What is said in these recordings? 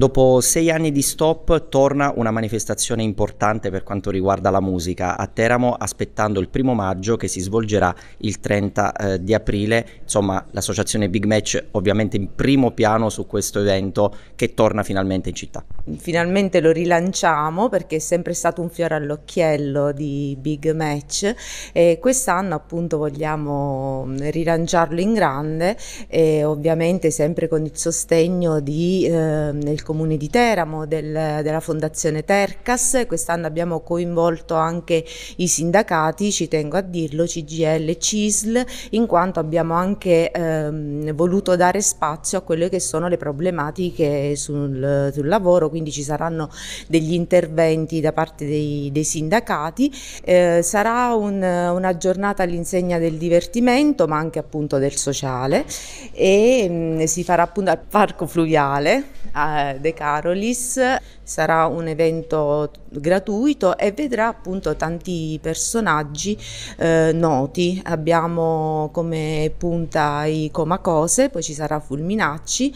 Dopo sei anni di stop torna una manifestazione importante per quanto riguarda la musica a Teramo aspettando il primo maggio che si svolgerà il 30 eh, di aprile. Insomma l'associazione Big Match ovviamente in primo piano su questo evento che torna finalmente in città. Finalmente lo rilanciamo perché è sempre stato un fiore all'occhiello di Big Match e quest'anno appunto vogliamo mm, rilanciarlo in grande e ovviamente sempre con il sostegno di, eh, del Comune di Teramo, del, della Fondazione Tercas, quest'anno abbiamo coinvolto anche i sindacati, ci tengo a dirlo, CGL, e CISL, in quanto abbiamo anche ehm, voluto dare spazio a quelle che sono le problematiche sul, sul lavoro, quindi ci saranno degli interventi da parte dei, dei sindacati, eh, sarà un, una giornata all'insegna del divertimento ma anche appunto del sociale e mh, mm, si farà appunto al parco fluviale eh, De Carolis sarà un evento gratuito e vedrà appunto tanti personaggi eh, noti. Abbiamo come punta i Comacose, poi ci sarà Fulminacci,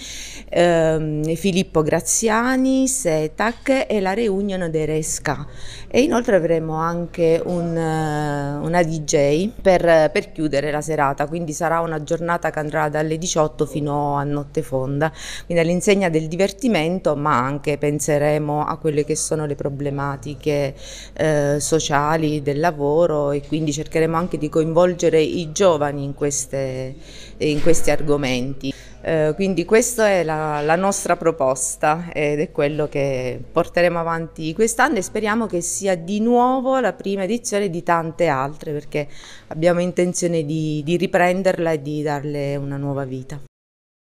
ehm, Filippo Graziani, Setac e la reunion de Resca. E inoltre avremo anche un, eh, una DJ per, per chiudere la serata, quindi sarà una giornata che andrà dalle 18 fino a notte fonda, quindi all'insegna del divertimento ma anche penseremo apriremo a quelle che sono le problematiche eh, sociali del lavoro e quindi cercheremo anche di coinvolgere i giovani in, queste, in questi argomenti. Eh, quindi questa è la, la, nostra proposta ed è quello che porteremo avanti quest'anno e speriamo che sia di nuovo la prima edizione di tante altre perché abbiamo intenzione di, di riprenderla e di darle una nuova vita.